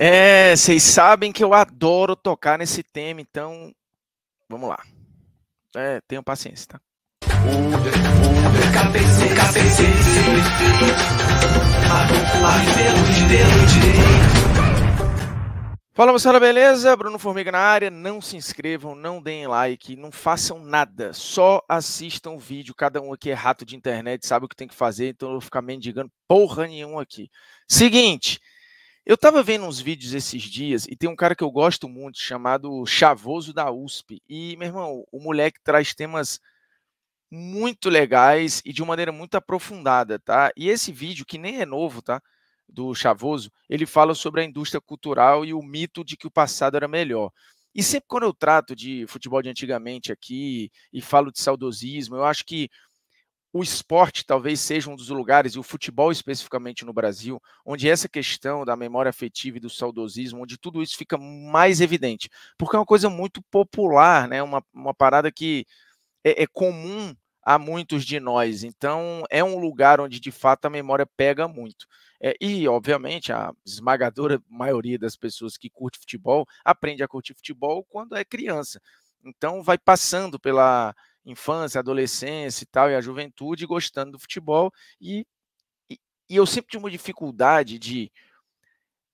É, vocês sabem que eu adoro tocar nesse tema, então vamos lá. É, tenham paciência, tá? Fala moçada, beleza? Bruno Formiga na área. Não se inscrevam, não deem like, não façam nada. Só assistam o vídeo. Cada um aqui é rato de internet, sabe o que tem que fazer, então eu vou ficar mendigando porra nenhuma aqui. Seguinte, eu estava vendo uns vídeos esses dias e tem um cara que eu gosto muito chamado Chavoso da USP. E, meu irmão, o moleque traz temas muito legais e de uma maneira muito aprofundada, tá? E esse vídeo, que nem é novo, tá? Do Chavoso, ele fala sobre a indústria cultural e o mito de que o passado era melhor. E sempre quando eu trato de futebol de antigamente aqui e falo de saudosismo, eu acho que o esporte talvez seja um dos lugares, e o futebol especificamente no Brasil, onde essa questão da memória afetiva e do saudosismo, onde tudo isso fica mais evidente. Porque é uma coisa muito popular, né? uma, uma parada que é, é comum a muitos de nós. Então, é um lugar onde, de fato, a memória pega muito. É, e, obviamente, a esmagadora maioria das pessoas que curte futebol aprende a curtir futebol quando é criança. Então, vai passando pela infância, adolescência e tal, e a juventude, gostando do futebol. E, e, e eu sempre tive uma dificuldade de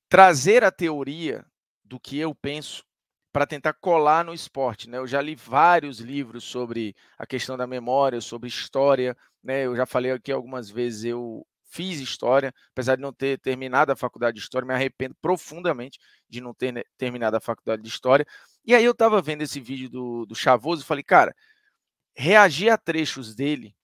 trazer a teoria do que eu penso para tentar colar no esporte. Né? Eu já li vários livros sobre a questão da memória, sobre história. Né? Eu já falei aqui algumas vezes, eu fiz história, apesar de não ter terminado a faculdade de história, me arrependo profundamente de não ter né, terminado a faculdade de história. E aí eu estava vendo esse vídeo do, do Chavoso e falei, cara, reagir a trechos dele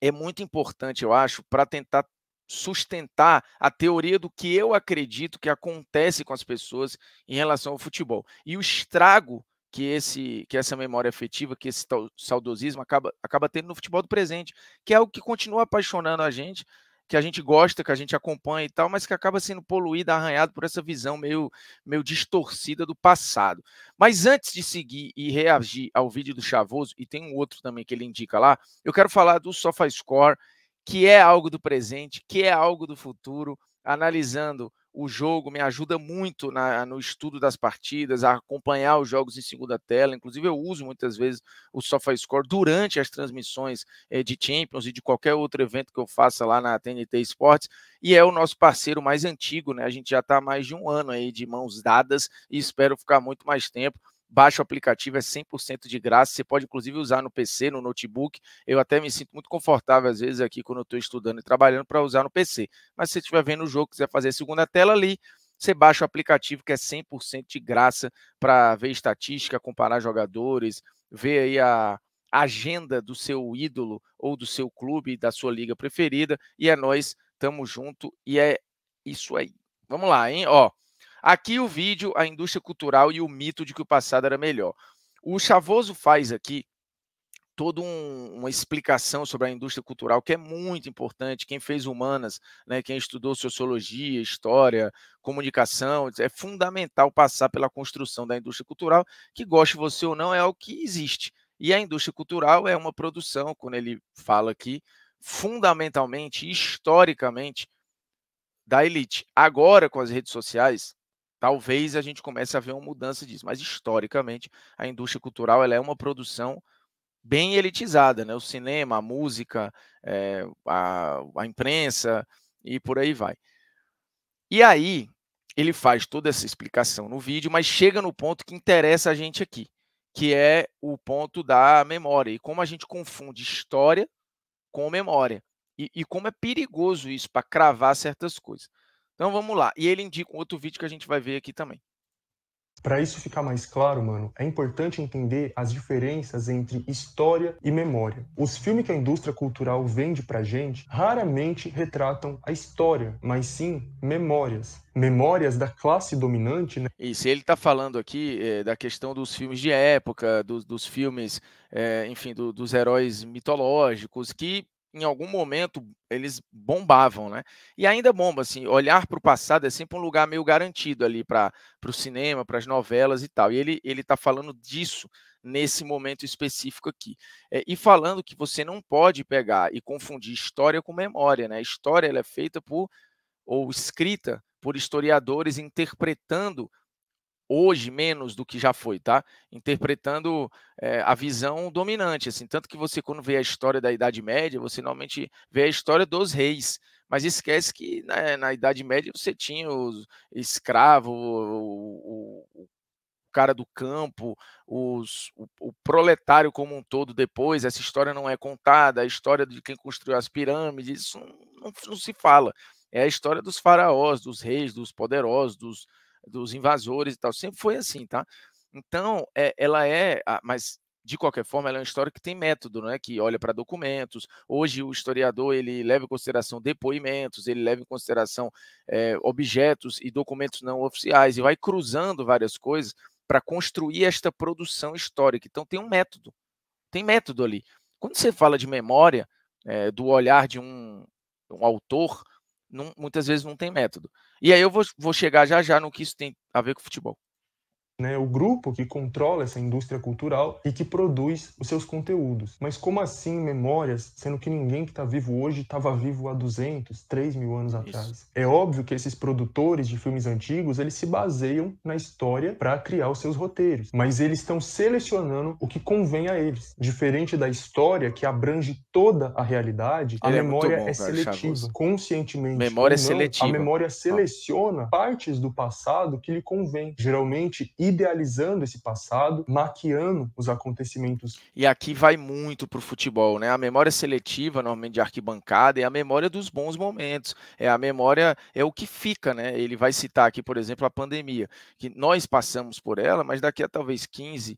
é muito importante, eu acho, para tentar sustentar a teoria do que eu acredito que acontece com as pessoas em relação ao futebol. E o estrago que esse que essa memória afetiva, que esse saudosismo acaba, acaba tendo no futebol do presente, que é algo que continua apaixonando a gente que a gente gosta, que a gente acompanha e tal, mas que acaba sendo poluído, arranhado por essa visão meio, meio distorcida do passado. Mas antes de seguir e reagir ao vídeo do Chavoso, e tem um outro também que ele indica lá, eu quero falar do SofaScore, que é algo do presente, que é algo do futuro, analisando o jogo, me ajuda muito na, no estudo das partidas, a acompanhar os jogos em segunda tela. Inclusive, eu uso muitas vezes o SofaScore durante as transmissões eh, de Champions e de qualquer outro evento que eu faça lá na TNT Esportes. E é o nosso parceiro mais antigo, né? A gente já está há mais de um ano aí de mãos dadas e espero ficar muito mais tempo baixa o aplicativo, é 100% de graça. Você pode, inclusive, usar no PC, no notebook. Eu até me sinto muito confortável, às vezes, aqui quando eu estou estudando e trabalhando, para usar no PC. Mas se você estiver vendo o jogo, quiser fazer a segunda tela ali, você baixa o aplicativo que é 100% de graça para ver estatística, comparar jogadores, ver aí a agenda do seu ídolo ou do seu clube, da sua liga preferida. E é nós, tamo junto e é isso aí. Vamos lá, hein? Ó, Aqui o vídeo, a indústria cultural e o mito de que o passado era melhor. O Chavoso faz aqui toda um, uma explicação sobre a indústria cultural que é muito importante. Quem fez humanas, né, quem estudou sociologia, história, comunicação, é fundamental passar pela construção da indústria cultural, que goste você ou não, é o que existe. E a indústria cultural é uma produção, quando ele fala aqui, fundamentalmente, historicamente, da elite. Agora, com as redes sociais, talvez a gente comece a ver uma mudança disso. Mas historicamente, a indústria cultural ela é uma produção bem elitizada, né? O cinema, a música, é, a, a imprensa e por aí vai. E aí ele faz toda essa explicação no vídeo, mas chega no ponto que interessa a gente aqui, que é o ponto da memória e como a gente confunde história com memória e, e como é perigoso isso para cravar certas coisas. Então vamos lá. E ele indica um outro vídeo que a gente vai ver aqui também. Para isso ficar mais claro, mano, é importante entender as diferenças entre história e memória. Os filmes que a indústria cultural vende pra gente raramente retratam a história, mas sim memórias. Memórias da classe dominante, né? Isso, ele está falando aqui é, da questão dos filmes de época, dos, dos filmes, é, enfim, do, dos heróis mitológicos, que em algum momento eles bombavam, né? E ainda bomba, assim, olhar para o passado é sempre um lugar meio garantido ali para o cinema, para as novelas e tal. E ele ele está falando disso nesse momento específico aqui. É, e falando que você não pode pegar e confundir história com memória, né? A história ela é feita por ou escrita por historiadores interpretando hoje menos do que já foi, tá? Interpretando é, a visão dominante, assim, tanto que você quando vê a história da Idade Média, você normalmente vê a história dos reis, mas esquece que né, na Idade Média você tinha o escravo, o, o, o cara do campo, os, o, o, proletário como um todo depois, essa história não é contada, a história de quem construiu as pirâmides, isso não, não, não se fala. É a história dos faraós, dos reis, dos poderosos, dos, dos invasores e tal. Sempre foi assim, tá? Então, é, ela é, mas de qualquer forma, ela é uma história que tem método, é que olha para documentos. Hoje, o historiador ele leva em consideração depoimentos, ele leva em consideração é, objetos e documentos não oficiais, e vai cruzando várias coisas para construir esta produção histórica. Então, tem um método, tem método ali. Quando você fala de memória, é, do olhar de um, um autor, não, muitas vezes não tem método. E aí eu vou, vou chegar já já no que isso tem a ver com futebol né, o grupo que controla essa indústria cultural e que produz os seus conteúdos. Mas como assim memórias, sendo que ninguém que está vivo hoje estava vivo há 200, 3 mil anos atrás? É óbvio que esses produtores de filmes antigos, eles se baseiam na história para criar os seus roteiros, mas eles estão selecionando o que convém a eles. Diferente da história que abrange toda a realidade, a é memória é, bom, é seletiva, conscientemente. Memória é não, seletiva. A memória tá. seleciona ah. partes do passado que lhe convém. Geralmente idealizando esse passado, maquiando os acontecimentos. E aqui vai muito para o futebol, né? A memória seletiva, normalmente de arquibancada, é a memória dos bons momentos, é a memória, é o que fica, né? Ele vai citar aqui, por exemplo, a pandemia, que nós passamos por ela, mas daqui a talvez 15,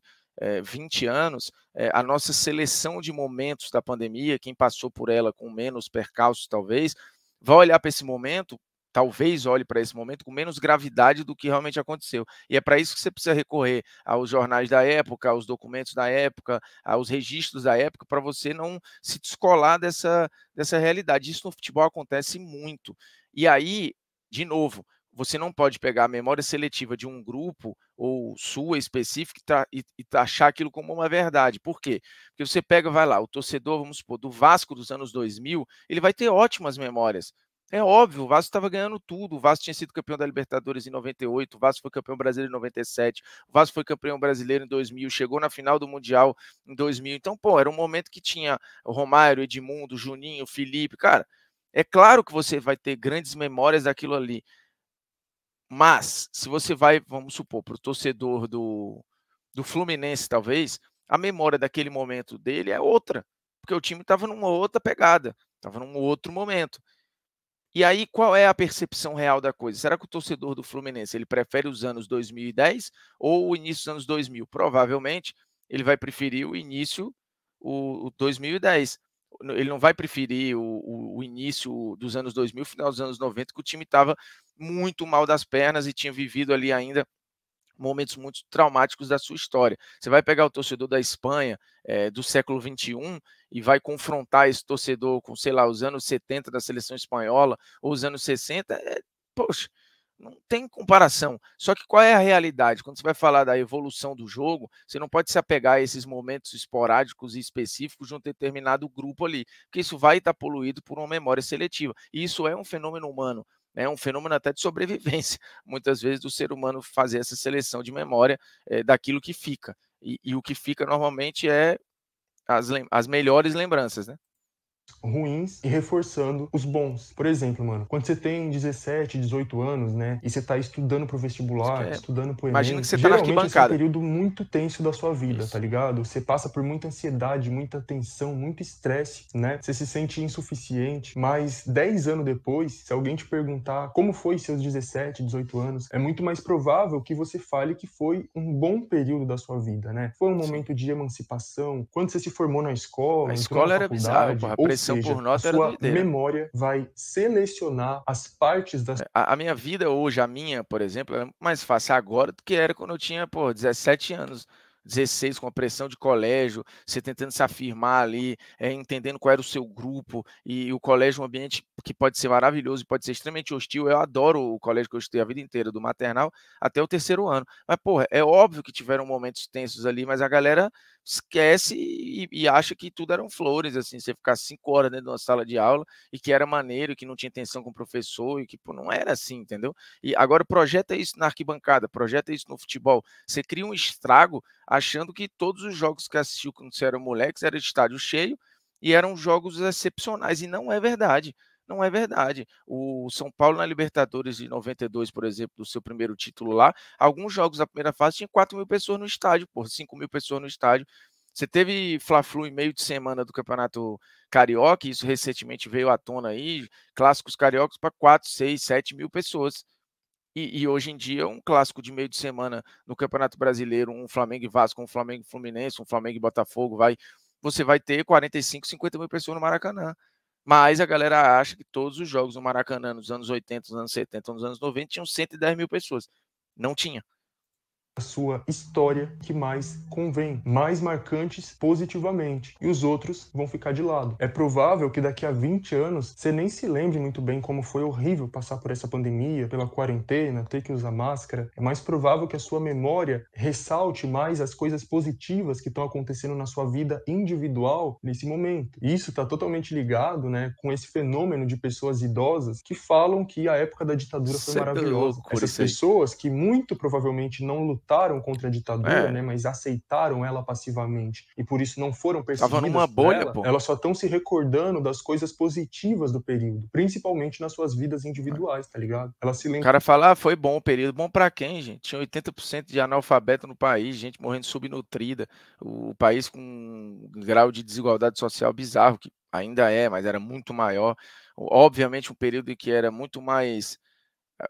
20 é, anos, é, a nossa seleção de momentos da pandemia, quem passou por ela com menos percalços, talvez, vai olhar para esse momento talvez olhe para esse momento com menos gravidade do que realmente aconteceu. E é para isso que você precisa recorrer aos jornais da época, aos documentos da época, aos registros da época, para você não se descolar dessa, dessa realidade. Isso no futebol acontece muito. E aí, de novo, você não pode pegar a memória seletiva de um grupo ou sua específica e, achar aquilo como uma verdade. Por quê? Porque você pega, vai lá, o torcedor, vamos supor, do Vasco dos anos 2000, ele vai ter ótimas memórias é óbvio, o Vasco estava ganhando tudo. O Vasco tinha sido campeão da Libertadores em 98, o Vasco foi campeão brasileiro em 97, o Vasco foi campeão brasileiro em 2000, chegou na final do Mundial em 2000. Então, pô, era um momento que tinha Romário, Edmundo, Juninho, Felipe. Cara, é claro que você vai ter grandes memórias daquilo ali. Mas, se você vai, vamos supor, para o torcedor do, do Fluminense, talvez, a memória daquele momento dele é outra. Porque o time estava numa outra pegada, estava num outro momento. E aí, qual é a percepção real da coisa? Será que o torcedor do Fluminense ele prefere os anos 2010 ou o início dos anos 2000? Provavelmente ele vai preferir o início, o, o 2010. Ele não vai preferir o, o, início dos anos 2000, final dos anos 90, que o time estava muito mal das pernas e tinha vivido ali ainda momentos muito traumáticos da sua história. Você vai pegar o torcedor da Espanha é, do século XXI, e vai confrontar esse torcedor com, sei lá, os anos 70 da seleção espanhola ou os anos 60, é, poxa, não tem comparação. Só que qual é a realidade? Quando você vai falar da evolução do jogo, você não pode se apegar a esses momentos esporádicos e específicos de um determinado grupo ali, porque isso vai estar poluído por uma memória seletiva. E isso é um fenômeno humano. É um fenômeno até de sobrevivência, muitas vezes, do ser humano fazer essa seleção de memória é, daquilo que fica. E, e, o que fica normalmente é as, as melhores lembranças, né? ruins e reforçando os bons. Por exemplo, mano, quando você tem 17, 18 anos, né, e você tá estudando pro vestibular, é... estudando pro ENEM, que você tá na arquibancada. é um período muito tenso da sua vida, Isso. tá ligado? Você passa por muita ansiedade, muita tensão, muito estresse, né? Você se sente insuficiente, mas 10 anos depois, se alguém te perguntar como foi seus 17, 18 anos, é muito mais provável que você fale que foi um bom período da sua vida, né? Foi um momento de emancipação, quando você se formou na escola, a escola na era bizarro, a seja, por nós era sua memória vai selecionar as partes da a, a, minha vida hoje, a minha, por exemplo, é mais fácil agora do que era quando eu tinha, pô, 17 anos. 16, com a pressão de colégio, você tentando se afirmar ali, é, entendendo qual era o seu grupo, e, e o colégio é um ambiente que pode ser maravilhoso, pode ser extremamente hostil. Eu adoro o colégio que eu estudei a vida inteira, do maternal até o terceiro ano. Mas, porra, é óbvio que tiveram momentos tensos ali, mas a galera esquece e, e acha que tudo eram flores, assim, você ficar cinco horas dentro de uma sala de aula e que era maneiro, que não tinha tensão com o professor e que, pô, não era assim, entendeu? E agora projeta isso na arquibancada, projeta isso no futebol. Você cria um estrago achando que todos os jogos que assistiu quando você era moleque, era estádio cheio, e eram jogos excepcionais, e não é verdade. Não é verdade. O São Paulo na Libertadores de 92, por exemplo, do seu primeiro título lá, alguns jogos da primeira fase tinha 4 mil pessoas no estádio, por 5 mil pessoas no estádio. Você teve Fla-Flu em meio de semana do Campeonato Carioca, isso recentemente veio à tona aí, clássicos cariocas para 4, 6, 7 mil pessoas. E, e, hoje em dia, um clássico de meio de semana no Campeonato Brasileiro, um Flamengo e Vasco, um Flamengo e Fluminense, um Flamengo e Botafogo, vai, você vai ter 45, 50 mil pessoas no Maracanã. Mas a galera acha que todos os jogos no Maracanã nos anos 80, nos anos 70, nos anos 90 tinham 110 mil pessoas. Não tinha a sua história que mais convém, mais marcantes positivamente, e os outros vão ficar de lado. É provável que daqui a 20 anos você nem se lembre muito bem como foi horrível passar por essa pandemia, pela quarentena, ter que usar máscara. É mais provável que a sua memória ressalte mais as coisas positivas que estão acontecendo na sua vida individual nesse momento. E isso está totalmente ligado, né, com esse fenômeno de pessoas idosas que falam que a época da ditadura foi Sempre é maravilhosa. Loucura, Essas pessoas que muito provavelmente não lutaram lutaram contra a ditadura, é. né, mas aceitaram ela passivamente e por isso não foram perseguidas. Tava numa bolha, ela, pô. Elas só estão se recordando das coisas positivas do período, principalmente nas suas vidas individuais, tá ligado? Ela se lembra. O cara falar ah, foi bom o período, bom para quem, gente? Tinha 80% de analfabeto no país, gente morrendo subnutrida, o país com um grau de desigualdade social bizarro que ainda é, mas era muito maior. Obviamente um período que era muito mais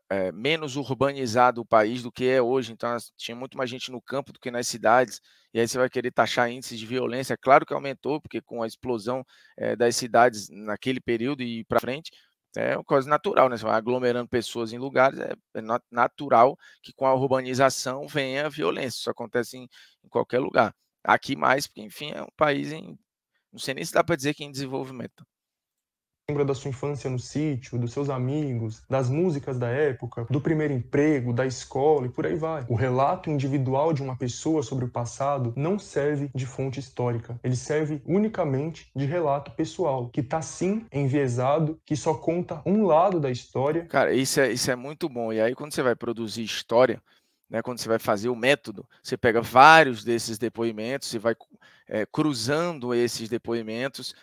é, menos urbanizado o país do que é hoje. Então, tinha muito mais gente no campo do que nas cidades. E aí você vai querer taxar índices de violência. Claro que aumentou, porque com a explosão é, das cidades naquele período e para frente, é uma coisa natural, né? Você vai aglomerando pessoas em lugares, é, é natural que com a urbanização venha a violência. Isso acontece em, em qualquer lugar. Aqui mais, porque, enfim, é um país em. Não sei nem se dá para dizer que em desenvolvimento lembra da sua infância no sítio, dos seus amigos, das músicas da época, do primeiro emprego, da escola e por aí vai. O relato individual de uma pessoa sobre o passado não serve de fonte histórica. Ele serve unicamente de relato pessoal, que tá sim enviesado, que só conta um lado da história. Cara, isso é, isso é muito bom. E aí, quando você vai produzir história, né, quando você vai fazer o método, você pega vários desses depoimentos e vai é, cruzando esses depoimentos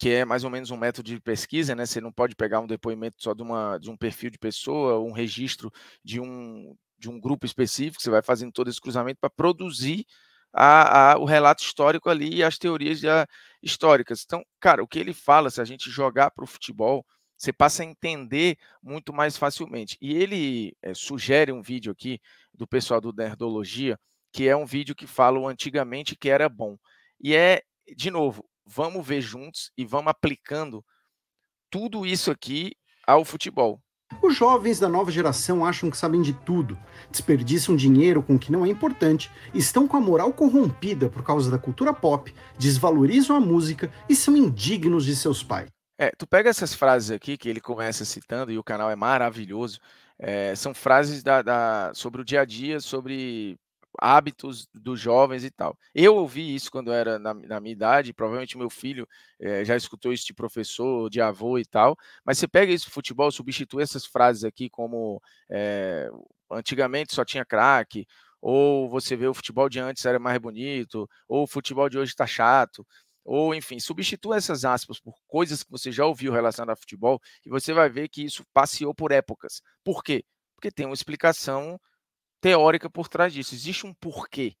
que é mais ou menos um método de pesquisa, né? Você não pode pegar um depoimento só de, uma, de um perfil de pessoa, um registro de um, de um grupo específico, você vai fazendo todo esse cruzamento para produzir a, a, o relato histórico ali e as teorias históricas. Então, cara, o que ele fala, se a gente jogar para o futebol, você passa a entender muito mais facilmente. E ele é, sugere um vídeo aqui do pessoal do Nerdologia, que é um vídeo que fala o antigamente que era bom. E é, de novo, vamos ver juntos e vamos aplicando tudo isso aqui ao futebol. Os jovens da nova geração acham que sabem de tudo, desperdiçam dinheiro com o que não é importante, estão com a moral corrompida por causa da cultura pop, desvalorizam a música e são indignos de seus pais. É, tu pega essas frases aqui que ele começa citando e o canal é maravilhoso. É, são frases da, da, sobre o dia a dia, sobre hábitos dos jovens e tal. Eu ouvi isso quando era na, na minha idade, provavelmente meu filho é, já escutou isso de professor, de avô e tal, mas você pega isso futebol, substitui essas frases aqui como é, antigamente só tinha craque, ou você vê o futebol de antes era mais bonito, ou o futebol de hoje está chato, ou enfim, substitua essas aspas por coisas que você já ouviu relacionadas a futebol e você vai ver que isso passeou por épocas. Por quê? Porque tem uma explicação teórica por trás disso. Existe um porquê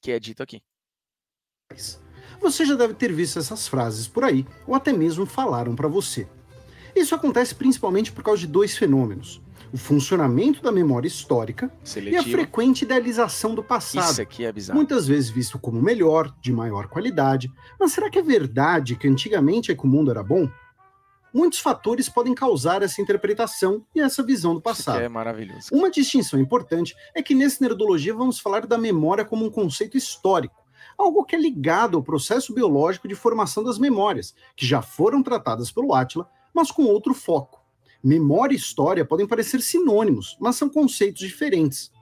que é dito aqui. Você já deve ter visto essas frases por aí, ou até mesmo falaram para você. Isso acontece principalmente por causa de dois fenômenos: o funcionamento da memória histórica Seletivo. e a frequente idealização do passado. Isso aqui é bizarro. Muitas vezes visto como melhor, de maior qualidade. Mas será que é verdade que antigamente é que o mundo era bom? muitos fatores podem causar essa interpretação e essa visão do é passado. é maravilhoso. Uma distinção importante é que nesse Nerdologia vamos falar da memória como um conceito histórico, algo que é ligado ao processo biológico de formação das memórias, que já foram tratadas pelo Átila, mas com outro foco. Memória e história podem parecer sinônimos, mas são conceitos diferentes.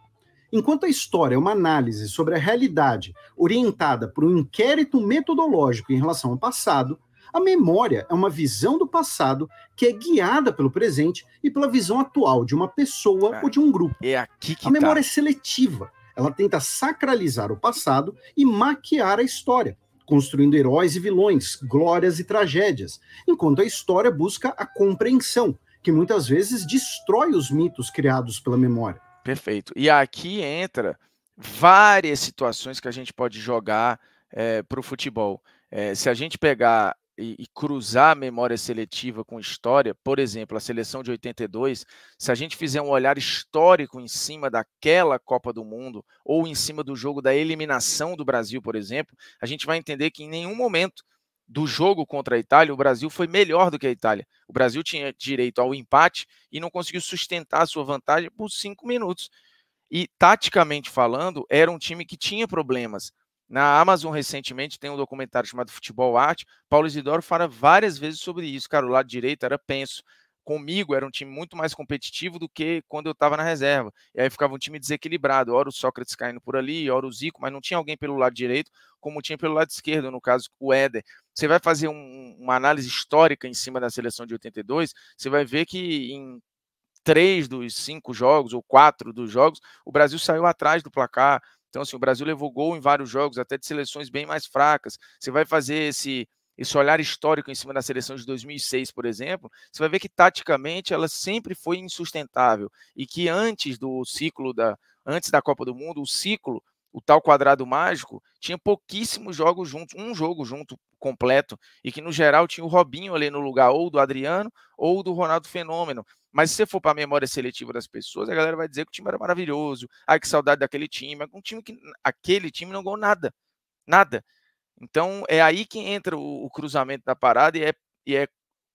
Enquanto a história é uma análise sobre a realidade orientada por um inquérito metodológico em relação ao passado, a memória é uma visão do passado que é guiada pelo presente e pela visão atual de uma pessoa é, ou de um grupo. É aqui que A memória tá. é seletiva. Ela tenta sacralizar o passado e maquiar a história, construindo heróis e vilões, glórias e tragédias, enquanto a história busca a compreensão, que muitas vezes destrói os mitos criados pela memória. Perfeito. E aqui entra várias situações que a gente pode jogar é, eh, para o futebol. É, se a gente pegar e, e, cruzar a memória seletiva com história, por exemplo, a seleção de 82, se a gente fizer um olhar histórico em cima daquela Copa do Mundo ou em cima do jogo da eliminação do Brasil, por exemplo, a gente vai entender que em nenhum momento do jogo contra a Itália, o Brasil foi melhor do que a Itália. O Brasil tinha direito ao empate e não conseguiu sustentar a sua vantagem por cinco minutos. E, taticamente falando, era um time que tinha problemas. Na Amazon, recentemente, tem um documentário chamado Futebol Arte. Paulo Isidoro fala várias vezes sobre isso. Cara, o lado direito era penso. Comigo era um time muito mais competitivo do que quando eu estava na reserva. E aí ficava um time desequilibrado. Ora o Sócrates caindo por ali, ora o Zico, mas não tinha alguém pelo lado direito, como tinha pelo lado esquerdo, no caso o Éder. Você vai fazer um, uma análise histórica em cima da seleção de 82, você vai ver que em três dos cinco jogos, ou quatro dos jogos, o Brasil saiu atrás do placar, então, assim, o Brasil levou gol em vários jogos, até de seleções bem mais fracas. Você vai fazer esse, esse olhar histórico em cima da seleção de 2006, por exemplo, você vai ver que taticamente ela sempre foi insustentável e que antes do ciclo da antes da Copa do Mundo, o ciclo, o tal quadrado mágico, tinha pouquíssimos jogos juntos, um jogo junto completo e que no geral tinha o Robinho ali no lugar ou do Adriano ou do Ronaldo Fenômeno. Mas se você for para a memória seletiva das pessoas, a galera vai dizer que o time era maravilhoso. Ai, que saudade daquele time. É um time que aquele time não ganhou nada. Nada. Então é aí que entra o, o cruzamento da parada e é, e é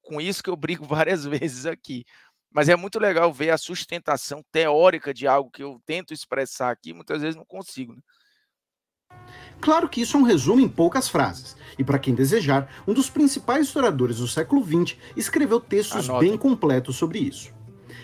com isso que eu brigo várias vezes aqui. Mas é muito legal ver a sustentação teórica de algo que eu tento expressar aqui, muitas vezes não consigo. Né? Claro que isso é um resumo em poucas frases, e para quem desejar, um dos principais historiadores do século XX escreveu textos bem completos sobre isso.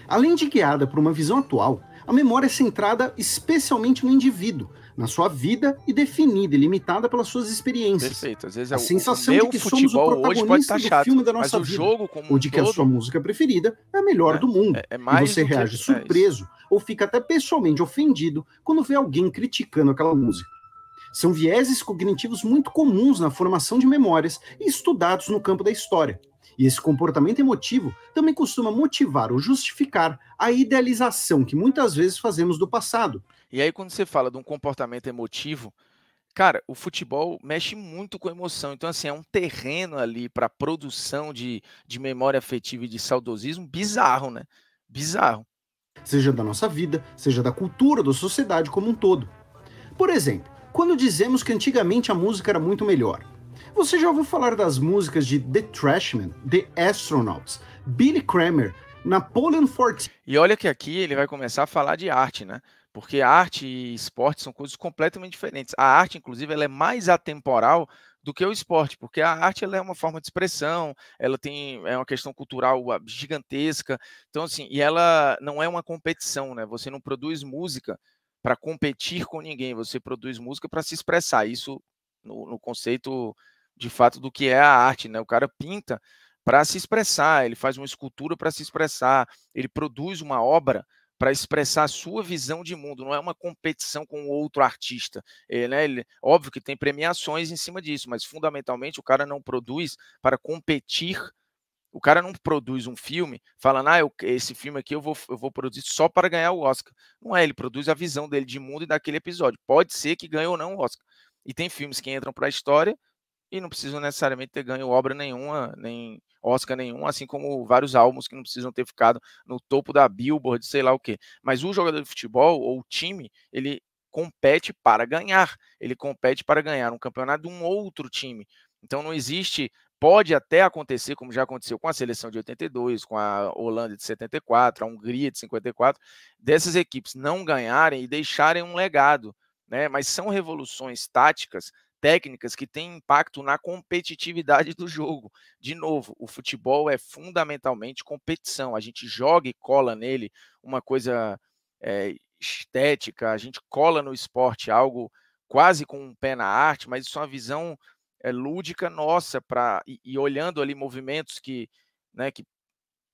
Além de guiada por uma visão atual, a memória é centrada especialmente no indivíduo, na sua vida e definida e limitada pelas suas experiências. Perfeito. Às vezes é a o, sensação meu de que somos o protagonista chato, do filme da nossa vida, ou de que todo... a sua música preferida é a melhor é, do mundo. É, é e você reage é surpreso ou fica até pessoalmente ofendido quando vê alguém criticando aquela música. São vieses cognitivos muito comuns na formação de memórias e estudados no campo da história. E esse comportamento emotivo também costuma motivar ou justificar a idealização que muitas vezes fazemos do passado. E aí, quando você fala de um comportamento emotivo, cara, o futebol mexe muito com emoção. Então, assim, é um terreno ali para produção de, de memória afetiva e de saudosismo bizarro, né? Bizarro. Seja da nossa vida, seja da cultura, da sociedade como um todo. Por exemplo, quando dizemos que antigamente a música era muito melhor. Você já ouviu falar das músicas de The Trashmen, The Astronauts, Billy Kramer, Napoleon Forte? E olha que aqui ele vai começar a falar de arte, né? Porque arte e esporte são coisas completamente diferentes. A arte, inclusive, ela é mais atemporal do que o esporte, porque a arte ela é uma forma de expressão, ela tem é uma questão cultural gigantesca. Então assim, e ela não é uma competição, né? Você não produz música para competir com ninguém, você produz música para se expressar. Isso no, no, conceito de fato do que é a arte, né? O cara pinta para se expressar, ele faz uma escultura para se expressar, ele produz uma obra para expressar a sua visão de mundo, não é uma competição com outro artista. Ele, eh, né, ele, óbvio que tem premiações em cima disso, mas fundamentalmente o cara não produz para competir o cara não produz um filme falando, ah, eu, esse filme aqui eu vou, eu vou produzir só para ganhar o Oscar. Não é, ele produz a visão dele de mundo e daquele episódio. Pode ser que ganhe ou não o Oscar. E tem filmes que entram para a história e não precisam necessariamente ter ganho obra nenhuma, nem Oscar nenhum, assim como vários álbuns que não precisam ter ficado no topo da Billboard, sei lá o quê. Mas o jogador de futebol ou o time, ele compete para ganhar. Ele compete para ganhar um campeonato de um outro time. Então não existe Pode até acontecer, como já aconteceu com a seleção de 82, com a Holanda de 74, a Hungria de 54, dessas equipes não ganharem e deixarem um legado, né? Mas são revoluções táticas, técnicas que têm impacto na competitividade do jogo. De novo, o futebol é fundamentalmente competição. A gente joga e cola nele uma coisa é, estética, a gente cola no esporte algo quase com um pé na arte, mas isso é uma visão é, lúdica nossa para e, e, olhando ali movimentos que, né, que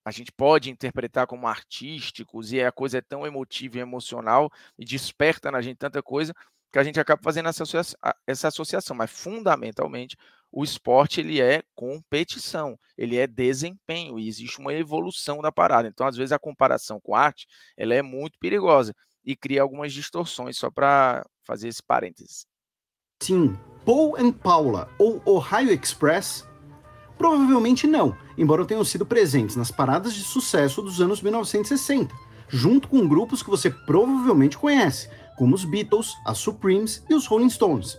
a gente pode interpretar como artísticos e a coisa é tão emotiva e emocional e desperta na gente tanta coisa que a gente acaba fazendo essa associação, essa associação. mas fundamentalmente o esporte ele é competição, ele é desempenho e existe uma evolução da parada. Então, às vezes a comparação com arte, ela é muito perigosa e cria algumas distorções só para fazer esse parênteses. Sim, Paul and Paula ou Ohio Express? Provavelmente não, embora tenham sido presentes nas paradas de sucesso dos anos 1960, junto com grupos que você provavelmente conhece, como os Beatles, as Supremes e os Rolling Stones.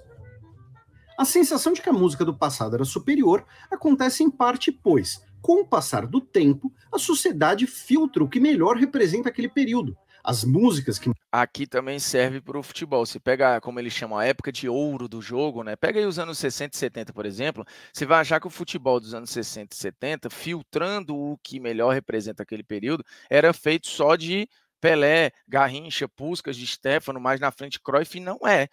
A sensação de que a música do passado era superior acontece em parte pois, com o passar do tempo, a sociedade filtra o que melhor representa aquele período, as músicas que. Aqui também serve para o futebol. Se pega, como eles chamam, a época de ouro do jogo, né? Pega aí os anos 60 e 70, por exemplo, você vai achar que o futebol dos anos 60 e 70, filtrando o que melhor representa aquele período, era feito só de Pelé, Garrincha, Puscas, de Stefano, mais na frente Cruyff, não é.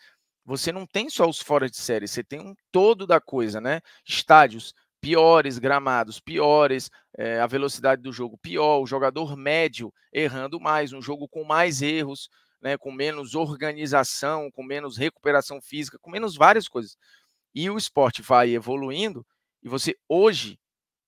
Você não tem só os fora de série, você tem um todo da coisa, né? Estádios, piores gramados, piores, é, a velocidade do jogo pior, o jogador médio errando mais, um jogo com mais erros, né, com menos organização, com menos recuperação física, com menos várias coisas. E o esporte vai evoluindo e você hoje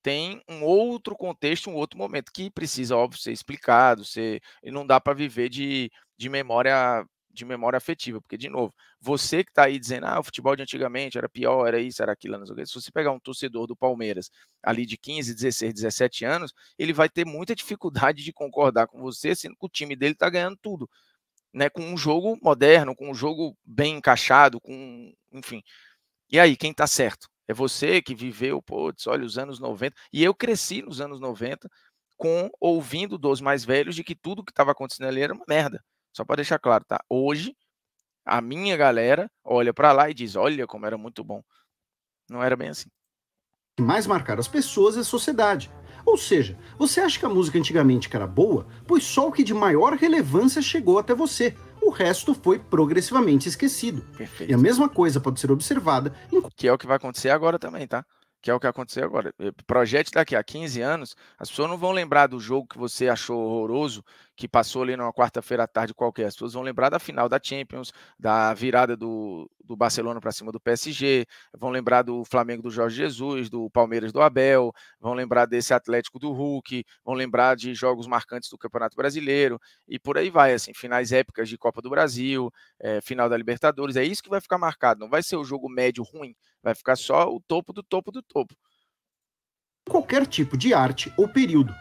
tem um outro contexto, um outro momento que precisa, óbvio, ser explicado, ser, e não dá para viver de, de memória de memória afetiva, porque, de novo, você que está aí dizendo, ah, o futebol de antigamente era pior, era isso, era aquilo, não sei o se você pegar um torcedor do Palmeiras ali de 15, 16, 17 anos, ele vai ter muita dificuldade de concordar com você, sendo que o time dele está ganhando tudo, né, com um jogo moderno, com um jogo bem encaixado, com, enfim. E aí, quem está certo? É você que viveu, pô, olha, os anos 90, e eu cresci nos anos 90 com ouvindo dos mais velhos de que tudo que estava acontecendo ali era uma merda só para deixar claro, tá? Hoje, a minha galera olha para lá e diz: olha como era muito bom. Não era bem assim. Mais marcaram as pessoas e é a sociedade. Ou seja, você acha que a música antigamente era boa, pois só o que de maior relevância chegou até você. O resto foi progressivamente esquecido. Perfeito. E a mesma coisa pode ser observada em... Que é o que vai acontecer agora também, tá? Que é o que aconteceu agora. Eh, projeto daqui a 15 anos, as pessoas não vão lembrar do jogo que você achou horroroso que passou ali numa quarta-feira à tarde qualquer. As pessoas vão lembrar da final da Champions, da virada do, do Barcelona para cima do PSG, vão lembrar do Flamengo do Jorge Jesus, do Palmeiras do Abel, vão lembrar desse Atlético do Hulk, vão lembrar de jogos marcantes do Campeonato Brasileiro e por aí vai, assim, finais épicas de Copa do Brasil, é, final da Libertadores, é isso que vai ficar marcado, não vai ser o jogo médio ruim, vai ficar só o topo do topo do topo. Qualquer tipo de arte ou período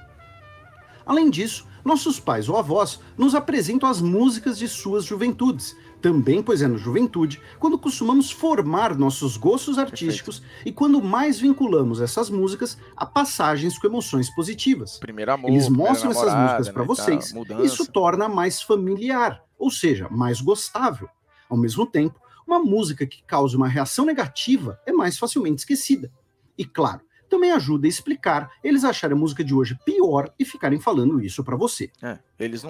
Além disso, nossos pais ou avós nos apresentam as músicas de suas juventudes, também pois é na juventude, quando costumamos formar nossos gostos artísticos Perfeito. e quando mais vinculamos essas músicas a passagens com emoções positivas. Primeiro amor, Eles mostram namorada, essas músicas para né, vocês e isso torna mais familiar, ou seja, mais gostável. Ao mesmo tempo, uma música que cause uma reação negativa é mais facilmente esquecida. E claro, também ajuda a explicar eles acharem a música de hoje pior e ficarem falando isso para você. É,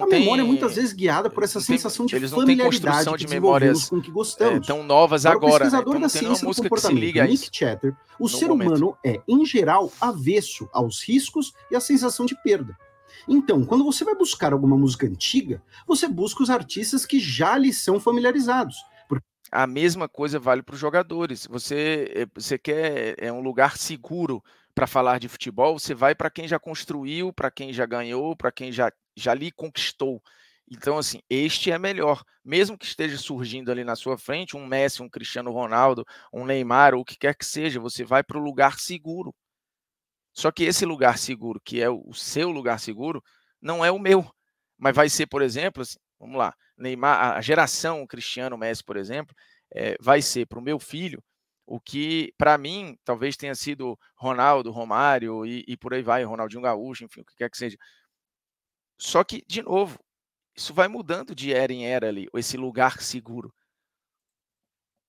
a memória é muitas vezes guiada por essa sensação tem, de eles familiaridade não de memórias com que gostamos. É, tão novas para agora. Né? O então pesquisador né? da ciência do comportamento, Nick Chatter, o ser momento. humano é, em geral, avesso aos riscos e à sensação de perda. Então, quando você vai buscar alguma música antiga, você busca os artistas que já lhe são familiarizados a mesma coisa vale para os jogadores. Você, eh, você quer é um lugar seguro para falar de futebol, você vai para quem já construiu, para quem já ganhou, para quem já, já lhe conquistou. Então, assim, este é melhor. Mesmo que esteja surgindo ali na sua frente um Messi, um Cristiano Ronaldo, um Neymar, ou o que quer que seja, você vai para o lugar seguro. Só que esse lugar seguro, que é o seu lugar seguro, não é o meu. Mas vai ser, por exemplo, assim, Vamos lá, Neymar, a geração Cristiano Messi, por exemplo, é, vai ser para o meu filho o que para mim talvez tenha sido Ronaldo, Romário e, e, por aí vai, Ronaldinho Gaúcho, enfim, o que quer que seja. Só que, de novo, isso vai mudando de era em era ali, esse lugar seguro.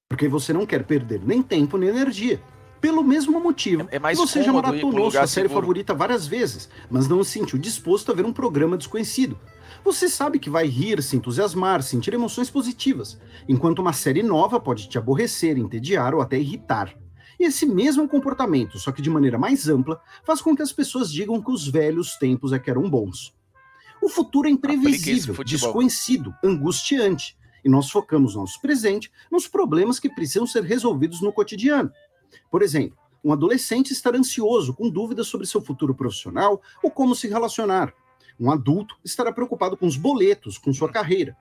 Porque você não quer perder nem tempo nem energia pelo mesmo motivo. É, é mais Você já maratonou sua série favorita várias vezes, mas não se sentiu disposto a ver um programa desconhecido. Você sabe que vai rir, se entusiasmar, sentir emoções positivas, enquanto uma série nova pode te aborrecer, entediar ou até irritar. E esse mesmo comportamento, só que de maneira mais ampla, faz com que as pessoas digam que os velhos tempos é que eram bons. O futuro é imprevisível, desconhecido, angustiante, e nós focamos nosso presente nos problemas que precisam ser resolvidos no cotidiano. Por exemplo, um adolescente estar ansioso com dúvidas sobre seu futuro profissional ou como se relacionar. Um adulto estará preocupado com os boletos, com sua carreira.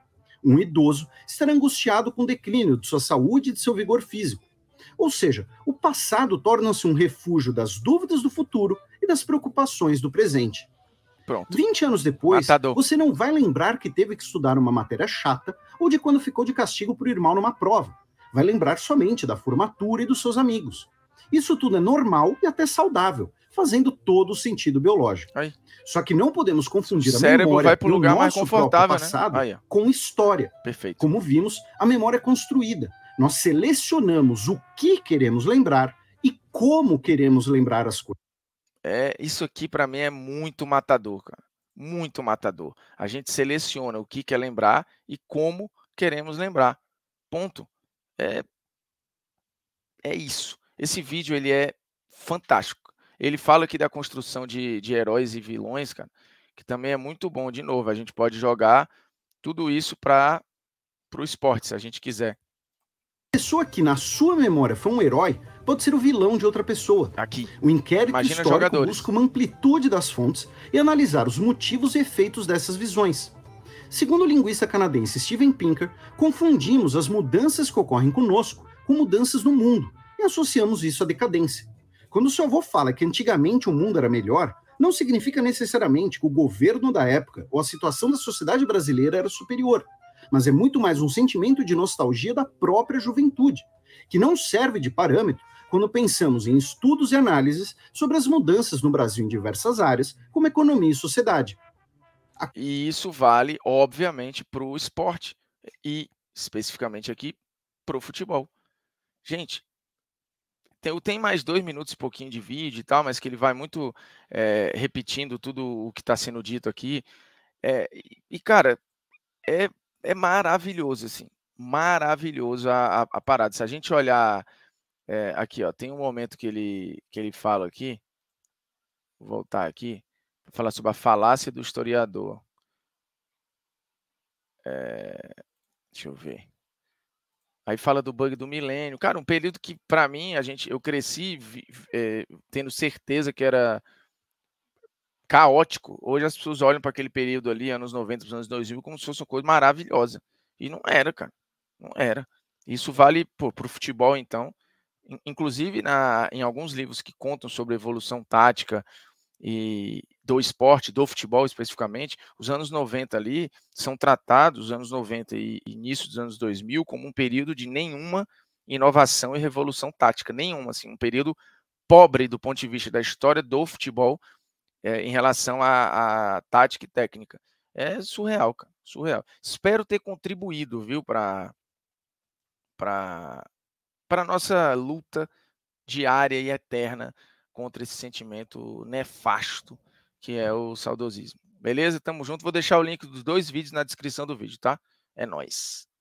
Um idoso estará angustiado com o declínio de sua saúde e de seu vigor físico. Ou seja, o passado torna-se um refúgio das dúvidas do futuro e das preocupações do presente. Pronto. 20 anos depois, você não vai lembrar que teve que estudar uma matéria chata ou de quando ficou de castigo por irmão numa prova vai lembrar somente da formatura e dos seus amigos. Isso tudo é normal e até saudável, fazendo todo o sentido biológico. Aí. Só que não podemos confundir o a memória vai pro lugar nosso confortável, né? passado né? com história. Perfeito. Como vimos, a memória é construída. Nós selecionamos o que queremos lembrar e como queremos lembrar as coisas. É, isso aqui para mim é muito matador, cara. Muito matador. A gente seleciona o que quer lembrar e como queremos lembrar. Ponto. É, é isso. Esse vídeo ele é fantástico. Ele fala aqui da construção de, de heróis e vilões, cara, que também é muito bom. De novo, a gente pode jogar tudo isso para o esporte, se a gente quiser. Pessoa que na sua memória foi um herói pode ser o vilão de outra pessoa. Aqui. O inquérito Imagina histórico jogadores. busca uma amplitude das fontes e analisar os motivos e efeitos dessas visões. Segundo o linguista canadense Steven Pinker, confundimos as mudanças que ocorrem conosco com mudanças no mundo e associamos isso à decadência. Quando seu avô fala que antigamente o mundo era melhor, não significa necessariamente que o governo da época ou a situação da sociedade brasileira era superior, mas é muito mais um sentimento de nostalgia da própria juventude, que não serve de parâmetro quando pensamos em estudos e análises sobre as mudanças no Brasil em diversas áreas, como economia e sociedade, e isso vale, obviamente, para o esporte e, especificamente aqui, para o futebol. Gente, tem, tem mais dois minutos e pouquinho de vídeo e tal, mas que ele vai muito é, repetindo tudo o que está sendo dito aqui. É, e, cara, é, é maravilhoso, assim. Maravilhoso a, a, a parada. Se a gente olhar é, aqui, ó, tem um momento que ele, que ele fala aqui. Vou voltar aqui falar sobre a falácia do historiador. É, deixa eu ver. Aí fala do bug do milênio. Cara, um período que, para mim, a gente, eu cresci vi, é, tendo certeza que era caótico. Hoje as pessoas olham para aquele período ali, anos 90, anos 2000, como se fosse uma coisa maravilhosa. E não era, cara. Não era. Isso vale para o futebol, então. Inclusive, na, em alguns livros que contam sobre evolução tática, e do esporte, do futebol especificamente, os anos 90 ali são tratados, os anos 90 e início dos anos 2000, como um período de nenhuma inovação e revolução tática, nenhuma, assim, um período pobre do ponto de vista da história do futebol é, em relação à tática e técnica. É surreal, cara, surreal. Espero ter contribuído, viu, para para nossa luta diária e eterna contra esse sentimento nefasto que é hum. o saudosismo. Beleza? Tamo junto. Vou deixar o link dos dois vídeos na descrição do vídeo, tá? É nós.